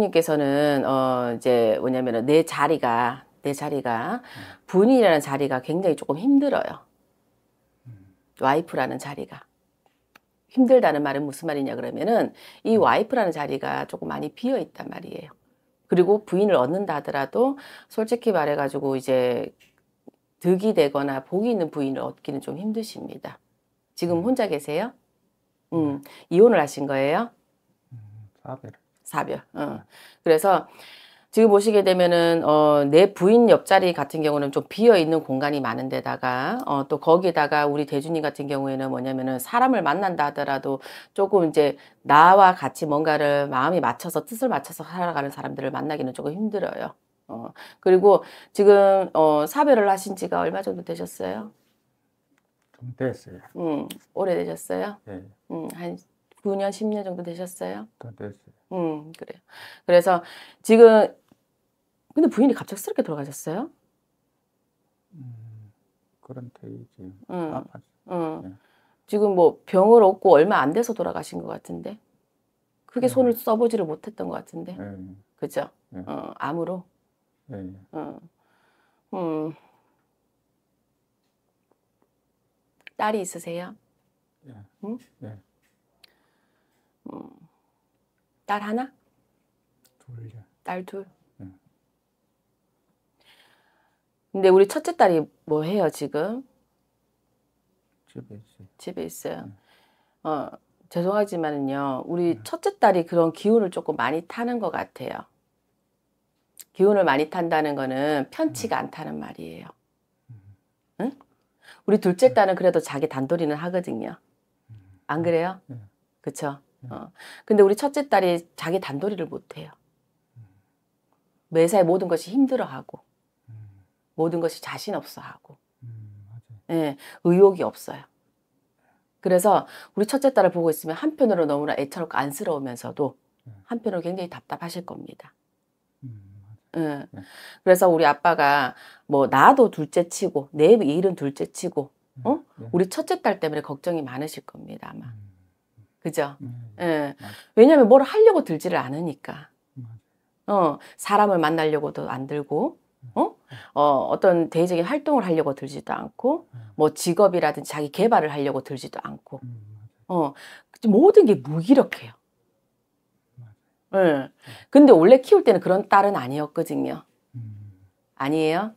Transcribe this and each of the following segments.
교수님께서는 어 이제 뭐냐면은 내 자리가 내 자리가 부인이라는 자리가 굉장히 조금 힘들어요. 와이프라는 자리가 힘들다는 말은 무슨 말이냐 그러면은 이 음. 와이프라는 자리가 조금 많이 비어 있단 말이에요. 그리고 부인을 얻는다 하더라도 솔직히 말해가지고 이제 득이 되거나 복이 있는 부인을 얻기는 좀 힘드십니다. 지금 음. 혼자 계세요? 네. 음, 이혼을 하신 거예요? 4개월. 음, 사별. 어. 그래서 지금 보시게 되면은 어, 내 부인 옆자리 같은 경우는 좀 비어 있는 공간이 많은 데다가 어, 또 거기다가 우리 대준이 같은 경우에는 뭐냐면은 사람을 만난다 하더라도 조금 이제 나와 같이 뭔가를 마음이 맞춰서 뜻을 맞춰서 살아가는 사람들을 만나기는 조금 힘들어요. 어, 그리고 지금 어, 사별을 하신 지가 얼마 정도 되셨어요? 됐어요. 음, 오래 되셨어요? 네. 음, 한 9년, 10년 정도 되셨어요? 다 됐어요. 음, 그래요. 그래서 지금 근데 부인이 갑작스럽게 돌아가셨어요? 음, 그런 테이지. 음, 아, 음. 예. 지금 뭐 병을 얻고 얼마 안 돼서 돌아가신 것 같은데 크게 네. 손을 써보지를 못했던 것 같은데 네. 그죠? 어, 암으로. 네. 어. 음. 딸이 있으세요? 네. 응? 네. 음. 딸 하나? 둘이야. 딸 둘. 근데 우리 첫째 딸이 뭐 해요 지금? 집에 있어요. 집에 있어요. 응. 어 죄송하지만요 우리 응. 첫째 딸이 그런 기운을 조금 많이 타는 것 같아요. 기운을 많이 탄다는 거는 편치가 않다는 말이에요. 응? 우리 둘째 딸은 그래도 자기 단돌이는 하거든요. 안 그래요? 그쵸? 음. 어. 근데 우리 첫째 딸이 자기 단도리를 못해요. 음. 매사에 모든 것이 힘들어하고 음. 모든 것이 자신 없어하고 음, 예, 의욕이 없어요. 그래서 우리 첫째 딸을 보고 있으면 한편으로 너무나 애처롭고 안쓰러우면서도 네. 한편으로 굉장히 답답하실 겁니다. 음, 예. 네. 그래서 우리 아빠가 뭐 나도 둘째 치고 내 일은 둘째 치고 네. 어? 우리 첫째 딸 때문에 걱정이 많으실 겁니다 아마. 그죠? 음, 예. 왜냐하면 뭘 하려고 들지를 않으니까. 어, 사람을 만나려고도 안 들고, 음, 어? 음. 어, 어떤 대외적인 활동을 하려고 들지도 않고, 음. 뭐 직업이라든지 자기 개발을 하려고 들지도 않고, 어, 모든 게 무기력해요. 응. 예. 근데 원래 키울 때는 그런 딸은 아니었거든요. 아니에요?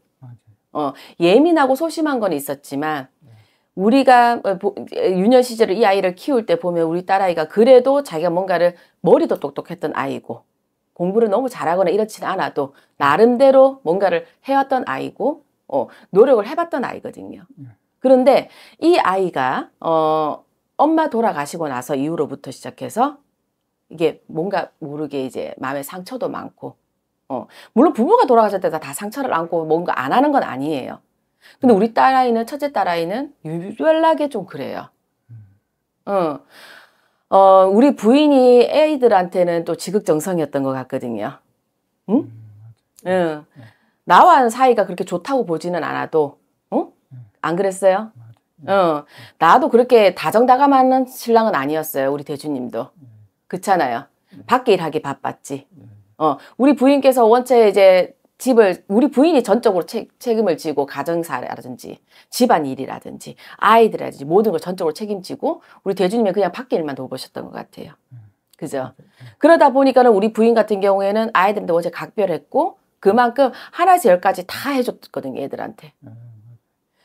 어, 예민하고 소심한 건 있었지만, 우리가 어, 유년 시절에 이 아이를 키울 때 보면 우리 딸아이가 그래도 자기가 뭔가를 머리도 똑똑했던 아이고 공부를 너무 잘하거나 이렇진 않아도 나름대로 뭔가를 해왔던 아이고 어, 노력을 해봤던 아이거든요. 네. 그런데 이 아이가 어, 엄마 돌아가시고 나서 이후로부터 시작해서 이게 뭔가 모르게 이제 마음의 상처도 많고 어, 물론 부모가 돌아가셨을 때 다 상처를 안고 뭔가 안 하는 건 아니에요. 근데 우리 딸아이는 첫째 딸아이는 유별나게 좀 그래요. 어. 어, 우리 부인이 애들한테는 또 지극정성이었던 것 같거든요. 응? 음, 응. 네. 나와 사이가 그렇게 좋다고 보지는 않아도, 응? 어? 네. 안 그랬어요? 네. 응. 나도 그렇게 다정다감하는 신랑은 아니었어요. 우리 대주님도. 그렇잖아요. 밖에 일하기 바빴지. 어, 우리 부인께서 원체 이제 집을 우리 부인이 전적으로 책, 책임을 지고 가정사라든지 집안일이라든지 아이들이라든지 모든 걸 전적으로 책임지고 우리 대주님은 그냥 밖에 일만 돌보셨던 것 같아요. 그죠? 음. 그러다 보니까는 우리 부인 같은 경우에는 아이들한테 어제 각별했고 그만큼 하나에서 열까지 다 해줬거든요, 애들한테. 음.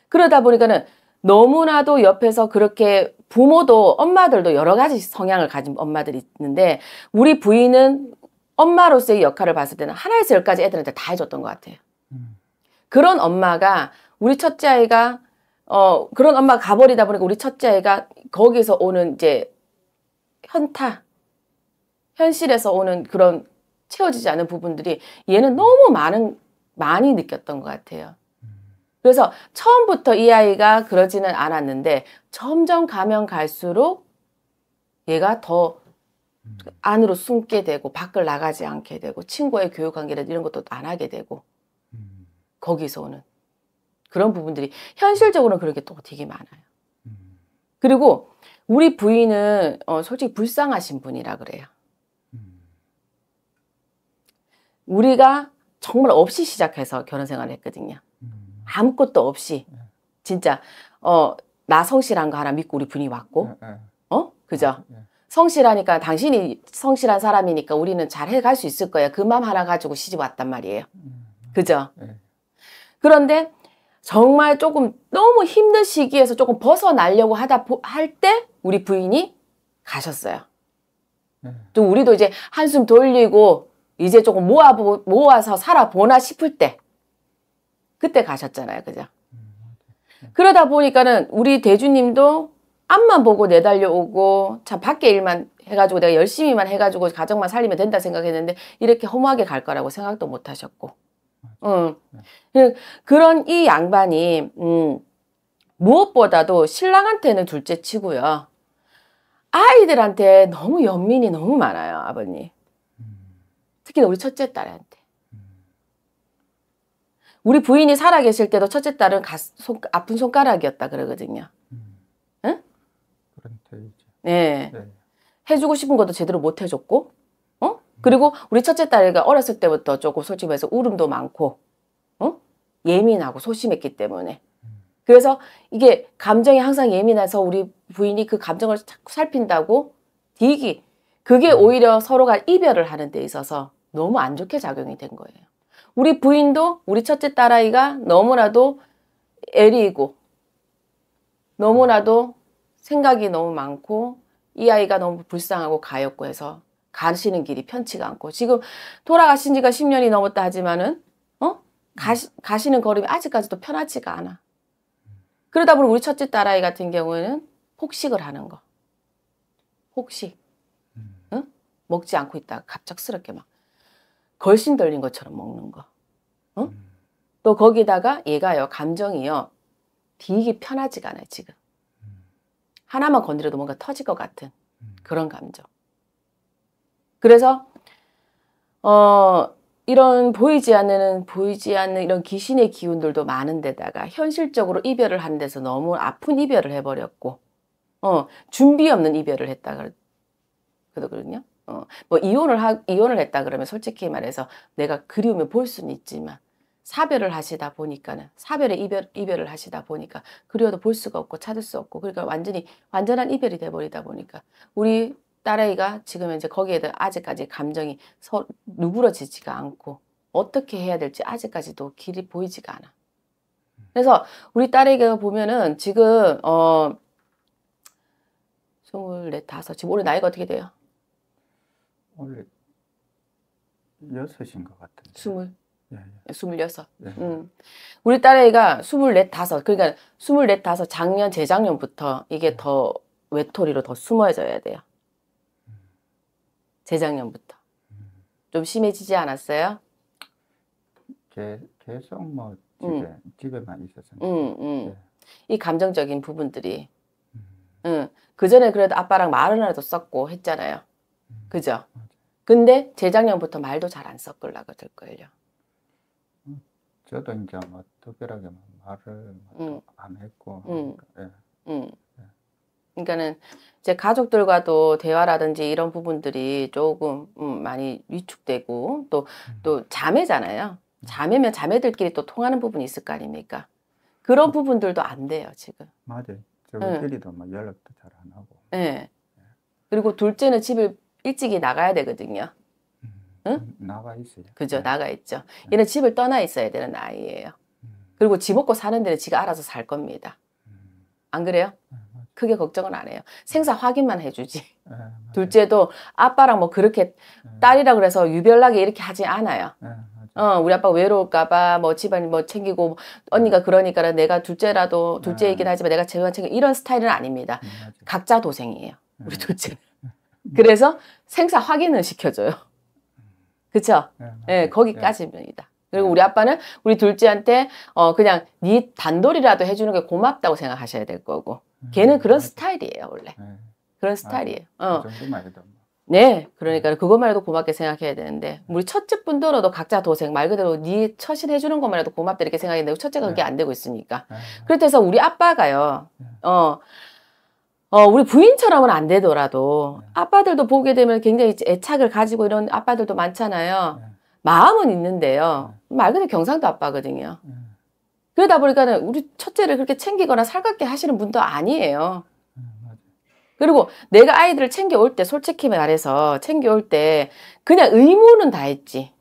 그러다 보니까는 너무나도 옆에서 그렇게 부모도 엄마들도 여러 가지 성향을 가진 엄마들이 있는데 우리 부인은 엄마로서의 역할을 봤을 때는 하나의서 열까지 애들한테 다 해줬던 것 같아요. 그런 엄마가 우리 첫째 아이가 어 그런 엄마가 가버리다 보니까 우리 첫째 아이가 거기서 오는 이제 현타, 현실에서 오는 그런 채워지지 않은 부분들이 얘는 너무 많은 많이 느꼈던 것 같아요. 그래서 처음부터 이 아이가 그러지는 않았는데 점점 가면 갈수록 얘가 더 안으로 숨게 되고 밖을 나가지 않게 되고 친구의 교육 관계나 이런 것도 안 하게 되고 음. 거기서 는 그런 부분들이 현실적으로는 그렇게또 되게 많아요. 음. 그리고 우리 부인은 어, 솔직히 불쌍하신 분이라 그래요. 음. 우리가 정말 없이 시작해서 결혼 생활을 했거든요. 아무것도 없이 네. 진짜 어, 나 성실한 거 하나 믿고 우리 부인이 왔고 네, 네. 어 그죠? 아, 성실하니까 당신이 성실한 사람이니까 우리는 잘 해갈 수 있을 거야. 그맘 하나 가지고 시집 왔단 말이에요. 음. 그죠? 네. 그런데 정말 조금 너무 힘든 시기에서 조금 벗어나려고 하다 할 때 우리 부인이 가셨어요. 네. 또 우리도 이제 한숨 돌리고 이제 조금 모아 모아서 살아보나 싶을 때 그때 가셨잖아요, 그죠? 음, 네. 그러다 보니까는 우리 대주님도 앞만 보고 내달려오고 참 밖에 일만 해가지고 내가 열심히만 해가지고 가정만 살리면 된다 생각했는데 이렇게 허무하게 갈 거라고 생각도 못 하셨고 응. 네. 그, 그런 이 양반이 음, 무엇보다도 신랑한테는 둘째 치고요 아이들한테 너무 연민이 너무 많아요 아버님 음. 특히 우리 첫째 딸한테 음. 우리 부인이 살아계실 때도 첫째 딸은 가, 손, 아픈 손가락이었다 그러거든요 네. 네. 해주고 싶은 것도 제대로 못 해줬고, 어? 음. 그리고 우리 첫째 딸이가 어렸을 때부터 조금 솔직히 말해서 울음도 많고, 어? 예민하고 소심했기 때문에. 음. 그래서 이게 감정이 항상 예민해서 우리 부인이 그 감정을 자꾸 살핀다고 디기. 그게 음. 오히려 서로가 이별을 하는 데 있어서 너무 안 좋게 작용이 된 거예요. 우리 부인도 우리 첫째 딸아이가 너무나도 애리이고 너무나도 생각이 너무 많고 이 아이가 너무 불쌍하고 가엾고 해서 가시는 길이 편치가 않고 지금 돌아가신 지가 10년이 넘었다 하지만은 어? 가시, 가시는 걸음이 아직까지도 편하지가 않아. 그러다 보니 우리 첫째 딸아이 같은 경우에는 폭식을 하는 거. 폭식. 음. 응? 먹지 않고 있다가 갑작스럽게 막 걸신 들린 것처럼 먹는 거. 응? 어? 음. 또 거기다가 얘가요, 감정이요. 되게 편하지가 않아요, 지금. 하나만 건드려도 뭔가 터질 것 같은 음. 그런 감정. 그래서 어 이런 보이지 않는 보이지 않는 이런 귀신의 기운들도 많은데다가 현실적으로 이별을 한 데서 너무 아픈 이별을 해버렸고 어 준비 없는 이별을 했다 그러거든요. 어뭐 이혼을 하 이혼을 했다 그러면 솔직히 말해서 내가 그리우면 볼 수는 있지만 사별을 하시다 보니까는 사별에 이별 이별을 하시다 보니까 그리워도 볼 수가 없고 찾을 수 없고 그러니까 완전히 완전한 이별이 돼 버리다 보니까 우리 딸아이가 지금 이제 거기에 대해 아직까지 감정이 서, 누그러지지가 않고 어떻게 해야 될지 아직까지도 길이 보이지가 않아. 그래서 우리 딸에게 보면은 지금 어 스물네 다섯 지금 올해 나이가 어떻게 돼요? 올해 여섯인 것 같은데. 스물 예, 예. 스물여섯. 네. 음. 우리 딸애가 24, 넷 다섯. 그러니까 24, 넷 다섯 작년 재작년부터 이게 더 외톨이로 더 숨어져야 돼요. 재작년부터. 음. 좀 심해지지 않았어요? 게, 계속 뭐 음. 집에 음. 집에만 있었어요. 음, 음. 네. 이 감정적인 부분들이. 음. 음. 그 전에 그래도 아빠랑 말은 하나도 썼고 했잖아요. 음. 그죠? 근데 재작년부터 말도 잘안 섞으려고 들걸요. 저도 이제 뭐 특별하게 말을 뭐 음. 안 했고 음. 그러니까, 예. 음. 예. 그러니까는 제 가족들과도 대화라든지 이런 부분들이 조금 음, 많이 위축되고 또또 음. 또 자매잖아요. 음. 자매면 자매들끼리 또 통하는 부분이 있을 거 아닙니까? 그런 음. 부분들도 안 돼요 지금. 맞아요. 예. 저희끼리도 막 뭐 연락도 잘 안 하고. 예. 예. 그리고 둘째는 집을 일찍이 나가야 되거든요. 응? 나가 있어요. 그죠, 네. 나가 있죠. 네. 얘는 집을 떠나 있어야 되는 아이예요. 음. 그리고 집 먹고 사는 데는 지가 알아서 살 겁니다. 음. 안 그래요? 네, 크게 걱정은 안 해요. 생사 확인만 해주지. 네, 둘째도 아빠랑 뭐 그렇게 네. 딸이라 그래서 유별나게 이렇게 하지 않아요. 네, 어, 우리 아빠 외로울까봐 뭐 집안 뭐 챙기고 뭐 언니가 그러니까 내가 둘째라도 둘째이긴 하지만 내가 제일 챙기 이런 스타일은 아닙니다. 각자 도생이에요. 우리 둘째. 그래서 생사 확인을 시켜줘요. 그쵸? 네, 네 거기까지입니다. 그리고 네. 우리 아빠는 우리 둘째한테 어 그냥 네 단돌이라도 해주는 게 고맙다고 생각하셔야 될 거고 음, 걔는 그런 그러니까. 스타일이에요 원래 네. 그런 스타일이에요. 아, 그 어. 네, 그러니까 그것만 해도 고맙게 생각해야 되는데 네. 우리 첫째분들로도 각자 도생 말 그대로 네 처신 해주는 것만 해도 고맙다 이렇게 생각이 되고 그 첫째가 그게 안 되고 있으니까 그렇다해서 우리 아빠가요. 어 어, 우리 부인처럼은 안 되더라도 네. 아빠들도 보게 되면 굉장히 애착을 가지고 이런 아빠들도 많잖아요. 네. 마음은 있는데요. 네. 말 그대로 경상도 아빠거든요. 그러다 보니까는 우리 첫째를 그렇게 챙기거나 살갑게 하시는 분도 아니에요. 그리고 내가 아이들을 챙겨올 때 솔직히 말해서 챙겨올 때 그냥 의무는 다 했지.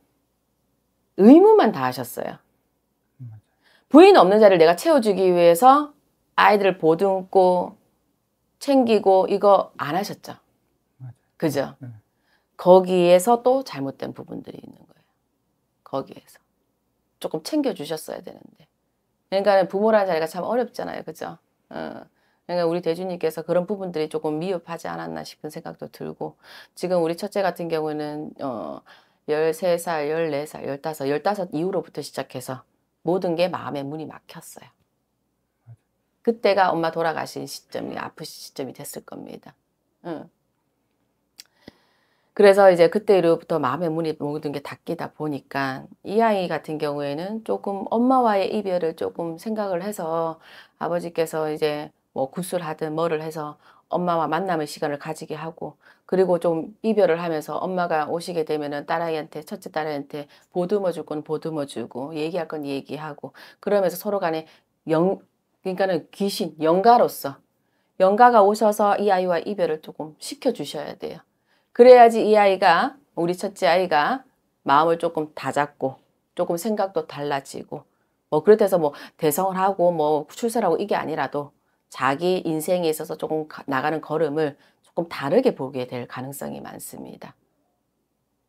의무만 다 하셨어요. 음, 부인 없는 자를 리 내가 채워주기 위해서 아이들을 보듬고 챙기고 이거 안 하셨죠? 그죠? 네. 거기에서 또 잘못된 부분들이 있는 거예요. 거기에서. 조금 챙겨주셨어야 되는데. 그러니까 부모라는 자리가 참 어렵잖아요. 그죠? 어. 그러니까 우리 대주님께서 그런 부분들이 조금 미흡하지 않았나 싶은 생각도 들고 지금 우리 첫째 같은 경우는 어, 13살, 14살, 15, 15 이후로부터 시작해서 모든 게 마음의 문이 막혔어요. 그때가 엄마 돌아가신 시점이 아프신 시점이 됐을 겁니다. 응. 그래서 이제 그때로부터 마음의 문이 모든 게 닫히다 보니까 이 아이 같은 경우에는 조금 엄마와의 이별을 조금 생각을 해서 아버지께서 이제 뭐 구술하든 뭐를 해서 엄마와 만남의 시간을 가지게 하고 그리고 좀 이별을 하면서 엄마가 오시게 되면은 딸아이한테 첫째 딸아이한테 보듬어 줄 건 보듬어 주고 얘기할 건 얘기하고 그러면서 서로 간에 영, 그러니까는 귀신, 영가로서 영가가 오셔서 이 아이와 이별을 조금 시켜주셔야 돼요. 그래야지 이 아이가 우리 첫째 아이가 마음을 조금 다잡고 조금 생각도 달라지고 뭐그렇다서뭐 대성을 하고 뭐 출세하고 이게 아니라도 자기 인생에 있어서 조금 나가는 걸음을 조금 다르게 보게 될 가능성이 많습니다.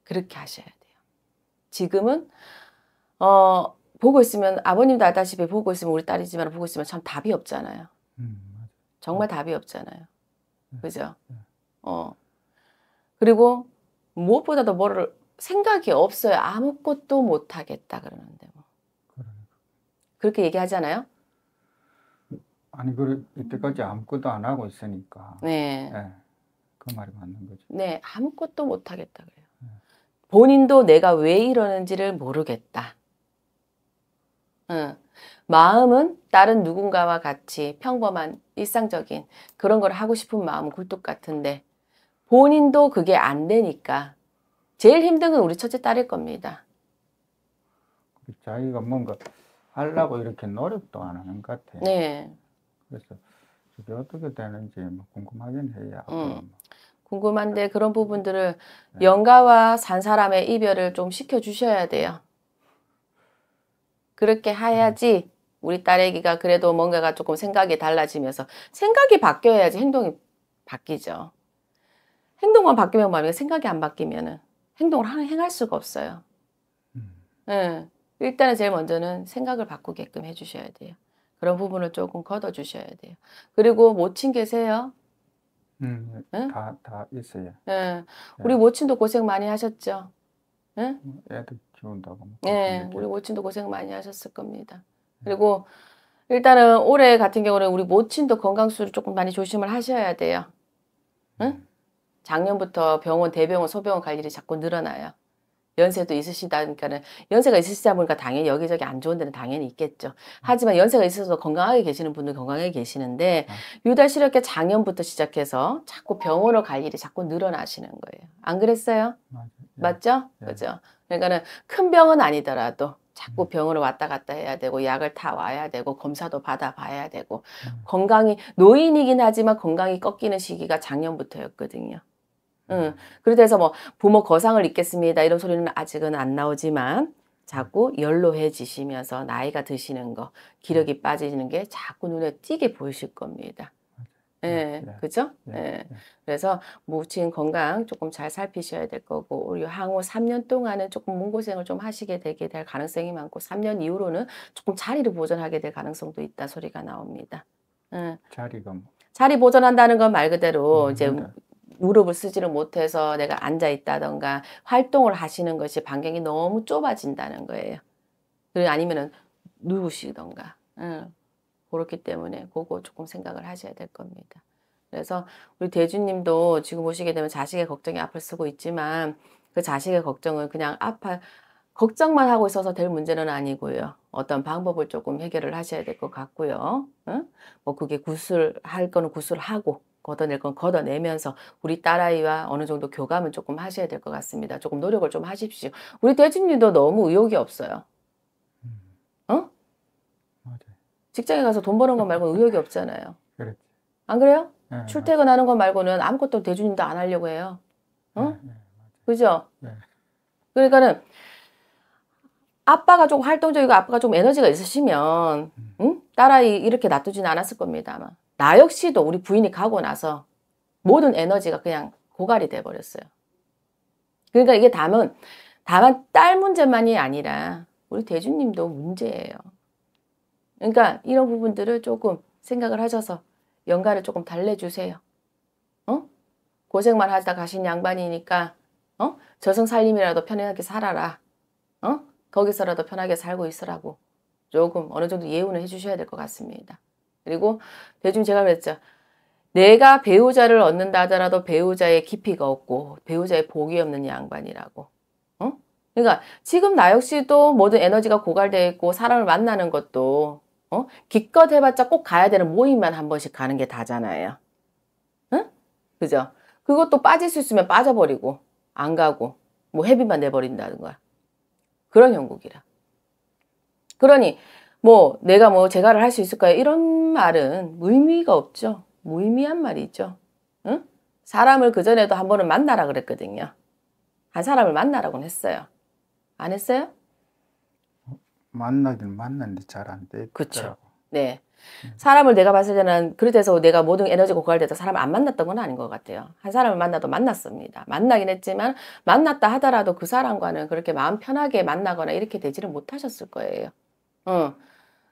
그렇게 하셔야 돼요. 지금은 어 보고 있으면 아버님도 알다시피 보고 있으면 우리 딸이지만 보고 있으면 참 답이 없잖아요. 음, 정말 네. 답이 없잖아요. 네. 그죠? 네. 어. 그리고 무엇보다도 뭐를 생각이 없어요. 아무것도 못 하겠다 그러는데 뭐. 그러니까. 그렇게 얘기하잖아요. 아니 그 이때까지 아무것도 안 하고 있으니까. 네. 네. 그 말이 맞는 거죠. 네, 아무것도 못 하겠다 그래요. 본인도 내가 왜 이러는지를 모르겠다. 마음은 다른 누군가와 같이 평범한 일상적인 그런 걸 하고 싶은 마음은 굴뚝 같은데 본인도 그게 안 되니까 제일 힘든 건 우리 첫째 딸일 겁니다. 자기가 뭔가 하려고 이렇게 노력도 안 하는 것 같아요. 네. 그래서 그게 어떻게 되는지 뭐 궁금하긴 해요. 음, 궁금한데 그런 부분들을 네. 영가와 산 사람의 이별을 좀 시켜주셔야 돼요. 그렇게 해야지 우리 딸애기가 그래도 뭔가가 조금 생각이 달라지면서 생각이 바뀌어야지 행동이 바뀌죠. 행동만 바뀌면 뭐합니까? 생각이 안 바뀌면은 행동을 행할 수가 없어요. 음. 네. 일단은 제일 먼저는 생각을 바꾸게끔 해주셔야 돼요. 그런 부분을 조금 걷어주셔야 돼요. 그리고 모친 계세요? 음, 응? 다, 다 있어요. 네. 네. 우리 모친도 고생 많이 하셨죠? 응? 음, 애들 들어다고 네, 예, 우리 모친도 고생 많이 하셨을 겁니다. 네. 그리고 일단은 올해 같은 경우는 우리 모친도 건강수를 조금 많이 조심을 하셔야 돼요. 네. 응? 작년부터 병원, 대병원, 소병원 갈 일이 자꾸 늘어나요. 연세도 있으시다 니까는 연세가 있으시다 보니까 당연히 여기저기 안 좋은 데는 당연히 있겠죠. 음. 하지만 연세가 있어서 건강하게 계시는 분은 건강하게 계시는데 아. 유달시렵게 작년부터 시작해서 자꾸 병원을 갈 일이 자꾸 늘어나시는 거예요. 안 그랬어요? 맞아요. 네. 맞죠? 네. 그죠? 그러니까는 큰 병은 아니더라도 자꾸 음. 병으로 왔다 갔다 해야 되고 약을 다 와야 되고 검사도 받아 봐야 되고 음. 건강이 노인이긴 하지만 건강이 꺾이는 시기가 작년부터였거든요. 음. 그래서 뭐 부모 거상을 입겠습니다 이런 소리는 아직은 안 나오지만 자꾸 연로해지시면서 나이가 드시는 거 기력이 음. 빠지는 게 자꾸 눈에 띄게 보이실 겁니다. 예, 네. 그죠? 네. 예. 그래서 모친 건강 조금 잘 살피셔야 될 거고, 우리 향후 3년 동안은 조금 몸고생을 좀 하시게 되게 될 가능성이 많고, 3년 이후로는 조금 자리를 보존하게 될 가능성도 있다 소리가 나옵니다. 예. 자리가 뭐. 자리 보존한다는 건 말 그대로 음, 이제 그러니까. 무릎을 쓰지를 못해서 내가 앉아 있다던가 활동을 하시는 것이 반경이 너무 좁아진다는 거예요. 그리고 아니면은 누우시던가. 응. 그렇기 때문에 그거 조금 생각을 하셔야 될 겁니다. 그래서 우리 대주님도 지금 보시게 되면 자식의 걱정이 앞을 쓰고 있지만 그 자식의 걱정을 그냥 아파 걱정만 하고 있어서 될 문제는 아니고요. 어떤 방법을 조금 해결을 하셔야 될 것 같고요. 응? 뭐 그게 구슬할 거는 구슬하고 걷어낼 건 걷어내면서 우리 딸아이와 어느 정도 교감은 조금 하셔야 될 것 같습니다. 조금 노력을 좀 하십시오. 우리 대준님도 너무 의욕이 없어요. 직장에 가서 돈 버는 것 말고는 의욕이 없잖아요. 그렇지. 안 그래요? 네, 출퇴근하는 거 말고는 아무것도 대주님도 안 하려고 해요. 응? 어? 네, 네, 그죠? 네. 그러니까는 아빠가 조 활동적이고 아빠가 조 에너지가 있으시면 음. 응? 딸아 이렇게 놔두지는 않았을 겁니다. 아마 나 역시도 우리 부인이 가고 나서 모든 에너지가 그냥 고갈이 돼 버렸어요. 그러니까 이게 다만 다만 딸 문제만이 아니라 우리 대주님도 문제예요. 그러니까 이런 부분들을 조금 생각을 하셔서 연가를 조금 달래주세요. 어? 고생만 하다 가신 양반이니까 어? 저승 살림이라도 편하게 살아라. 어? 거기서라도 편하게 살고 있으라고 조금 어느 정도 예우는 해주셔야 될 것 같습니다. 그리고 대중 제가 그랬죠. 내가 배우자를 얻는다 하더라도 배우자의 깊이가 없고 배우자의 복이 없는 양반이라고. 어? 그러니까 지금 나 역시도 모든 에너지가 고갈되어 있고 사람을 만나는 것도 어? 기껏 해봤자 꼭 가야 되는 모임만 한 번씩 가는 게 다잖아요. 응? 그죠? 그것도 빠질 수 있으면 빠져버리고 안 가고 뭐 회비만 내버린다든가 그런 형국이라. 그러니 뭐 내가 뭐 재가를 할 수 있을까요? 이런 말은 의미가 없죠. 무의미한 말이죠. 응? 사람을 그전에도 한 번은 만나라 그랬거든요. 한 사람을 만나라고 했어요. 안 했어요? 만나긴 만났는데 잘 안 돼. 그렇죠. 네. 음. 사람을 내가 봤을 때는 그래서 내가 모든 에너지 고갈돼서 사람을 안 만났던 건 아닌 것 같아요. 한 사람을 만나도 만났습니다. 만나긴 했지만 만났다 하더라도 그 사람과는 그렇게 마음 편하게 만나거나 이렇게 되지를 못하셨을 거예요. 응.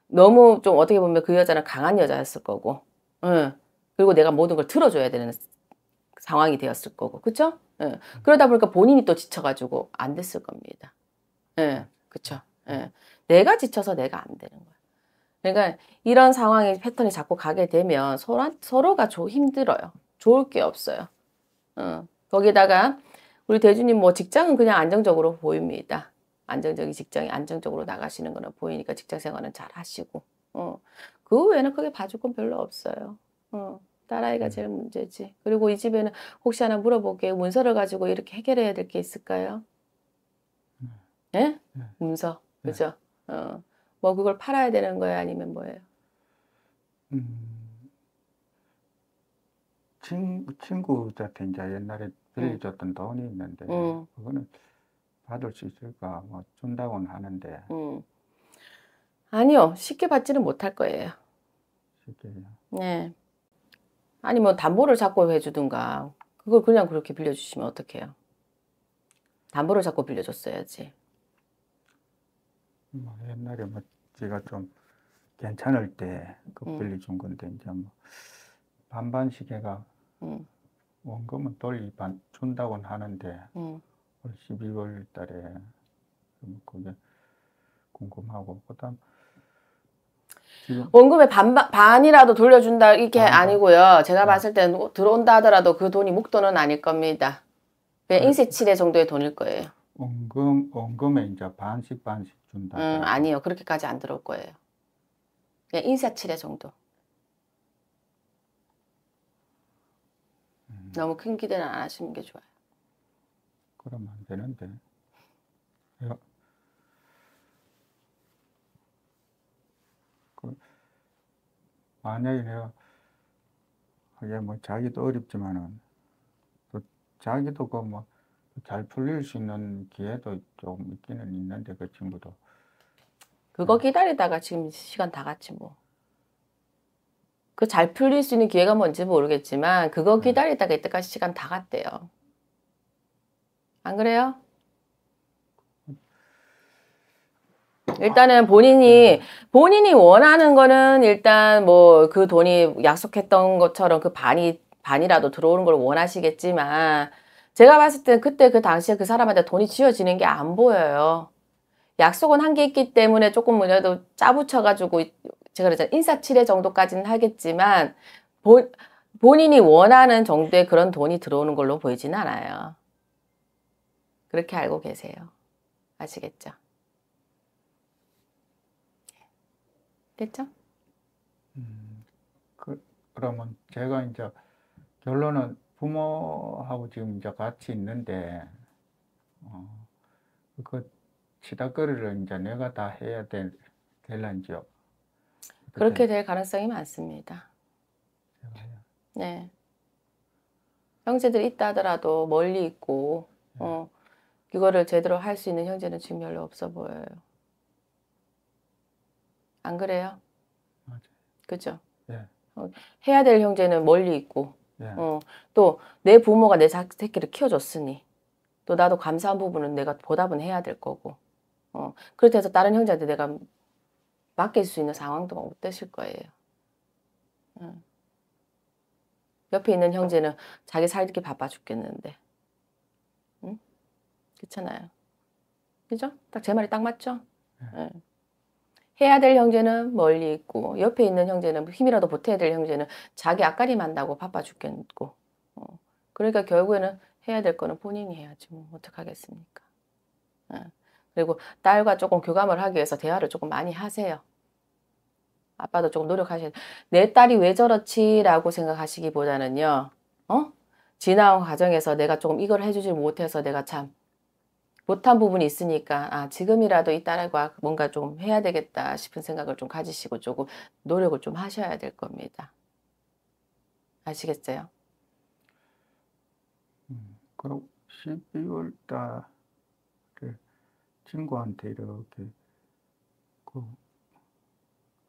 너무 좀 어떻게 보면 그 여자는 강한 여자였을 거고, 응. 그리고 내가 모든 걸 들어줘야 되는 상황이 되었을 거고, 그렇죠? 응. 그러다 보니까 본인이 또 지쳐가지고 안 됐을 겁니다. 예, 그렇죠. 예. 내가 지쳐서 내가 안 되는 거야. 그러니까 이런 상황의 패턴이 자꾸 가게 되면 서로, 서로가 조, 힘들어요. 좋을 게 없어요. 어. 거기다가 우리 대주님 뭐 직장은 그냥 안정적으로 보입니다. 안정적인 직장이 안정적으로 나가시는 거는 보이니까 직장 생활은 잘 하시고. 어. 그 외에는 크게 봐줄 건 별로 없어요. 어. 딸아이가 음. 제일 문제지. 그리고 이 집에는 혹시 하나 물어볼게요. 문서를 가지고 이렇게 해결해야 될 게 있을까요? 음. 예? 네? 문서. 네. 그죠? 네. 어, 뭐 그걸 팔아야 되는 거예요? 아니면 뭐예요? 음, 친, 친구한테 이제 옛날에 빌려줬던 돈이 있는데 음. 그거는 받을 수 있을까 뭐 준다고는 하는데 음. 아니요 쉽게 받지는 못할 거예요. 쉽게요. 네. 아니 뭐 담보를 잡고 해주든가 그걸 그냥 그렇게 빌려주시면 어떡해요? 담보를 잡고 빌려줬어야지. 뭐 옛날에 뭐 제가 좀 괜찮을 때그 음. 빌려준 건데 이제 뭐반반시계가 음. 원금은 돌리 반 준다고는 하는데 음. 올 12월 달에 그게 궁금하고 그다음 원금의 반반, 이라도 돌려준다 이게 반반. 아니고요. 제가 네. 봤을 때는 들어온다 하더라도 그 돈이 목돈은 아닐 겁니다. 그냥 인세 7회 정도의 돈일 거예요. 엉금엉금에 이제 반씩 반씩 준다. 음, 아니요 그렇게까지 안 들어올 거예요. 그냥 인사치레 정도. 음. 너무 큰 기대는 안 하시는 게 좋아요. 그럼 안 되는데. 그, 만약에 내가 이게 뭐 자기도 어렵지만은 또 자기도 그뭐 잘 풀릴 수 있는 기회도 좀 있기는 있는데 그 친구도 그거 네. 기다리다가 지금 시간 다 같이 뭐. 그 잘 풀릴 수 있는 기회가 뭔지 모르겠지만 그거 네. 기다리다가 이때까지 시간 다 갔대요. 안 그래요? 일단은 본인이 네. 본인이 원하는 거는 일단 뭐 그 돈이 약속했던 것처럼 그 반이 반이라도 들어오는 걸 원하시겠지만 제가 봤을 때는 그때 그 당시에 그 사람한테 돈이 쥐어지는 게 안 보여요. 약속은 한 게 있기 때문에 조금 뭐라도 짜부쳐가지고 제가 그랬잖아요. 인사치레 정도까지는 하겠지만 본, 본인이 원하는 정도의 그런 돈이 들어오는 걸로 보이진 않아요. 그렇게 알고 계세요. 아시겠죠? 됐죠? 음, 그, 그러면 제가 이제 결론은 부모하고 지금 이제 같이 있는데 어, 그 치다거리를 이제 내가 다 해야 될 될란지요. 그렇게 될 가능성이 많습니다. 네. 형제들 있다 하더라도 멀리 있고 네. 어, 이거를 제대로 할 수 있는 형제는 지금 별로 없어 보여요. 안 그래요? 맞아요. 그죠? 네. 어, 해야 될 형제는 멀리 있고 네. 어, 또 내 부모가 내 새끼를 키워줬으니 또 나도 감사한 부분은 내가 보답은 해야 될 거고 어, 그렇게 해서 다른 형제한테 내가 맡길 수 있는 상황도 못 되실 거예요. 응. 옆에 있는 형제는 자기 살기 바빠 죽겠는데. 응? 괜찮아요. 그죠? 딱 제 말이 딱 맞죠? 네. 네. 해야 될 형제는 멀리 있고 옆에 있는 형제는 힘이라도 보태야 될 형제는 자기 앞가림한다고 바빠 죽겠고 어. 그러니까 결국에는 해야 될 거는 본인이 해야지 뭐 어떡하겠습니까 어. 그리고 딸과 조금 교감을 하기 위해서 대화를 조금 많이 하세요 아빠도 조금 노력하셔야 내 딸이 왜 저렇지 라고 생각하시기보다는요 어? 지나온 과정에서 내가 조금 이걸 해주질 못해서 내가 참 못한 부분이 있으니까 아 지금이라도 이 딸과 뭔가 좀 해야 되겠다 싶은 생각을 좀 가지시고 조금 노력을 좀 하셔야 될 겁니다. 아시겠어요? 음, 그럼 12월 달에 친구한테 이렇게 그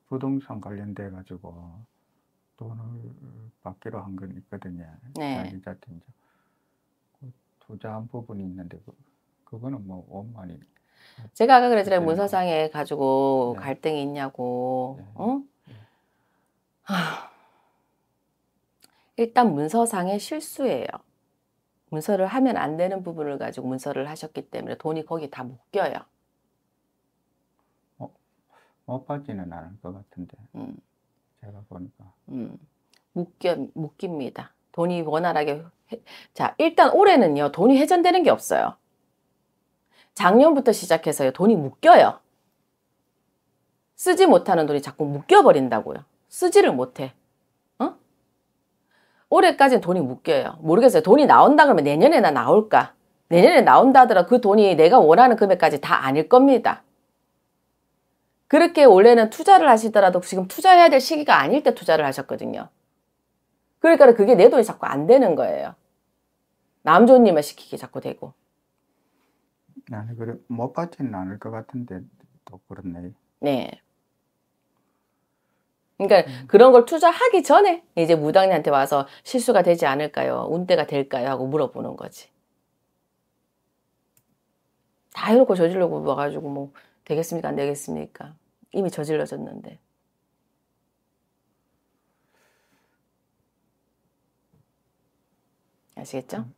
부동산 관련돼 가지고 돈을 받기로 한 건 있거든요. 네. 자기 자체 이제 투자한 부분이 있는데 그 그거는 뭐 원만히. 제가 아까 그랬잖아요. 문서상에 가지고 네. 갈등이 있냐고. 네. 어? 네. 하... 일단 문서상의 실수예요. 문서를 하면 안 되는 부분을 가지고 문서를 하셨기 때문에 돈이 거기 다 묶여요. 어, 못 빠지는 않을 것 같은데. 음. 제가 보니까. 음. 묶여, 묶입니다. 돈이 원활하게. 해... 자, 일단 올해는요, 돈이 회전되는 게 없어요. 작년부터 시작해서 돈이 묶여요. 쓰지 못하는 돈이 자꾸 묶여버린다고요. 쓰지를 못해. 어? 올해까지는 돈이 묶여요. 모르겠어요. 돈이 나온다 그러면 내년에나 나올까? 내년에 나온다 하더라 그 돈이 내가 원하는 금액까지 다 아닐 겁니다. 그렇게 원래는 투자를 하시더라도 지금 투자해야 될 시기가 아닐 때 투자를 하셨거든요. 그러니까 그게 내 돈이 자꾸 안 되는 거예요. 남조님을 시키게 자꾸 되고. 아니 그래 못 받지는 않을 것 같은데 또 그렇네. 네. 그러니까 음. 그런 걸 투자하기 전에 이제 무당님한테 와서 실수가 되지 않을까요? 운대가 될까요? 하고 물어보는 거지. 다 해놓고 저질러고 와가지고 뭐 되겠습니까? 안 되겠습니까? 이미 저질러졌는데. 아시겠죠? 음.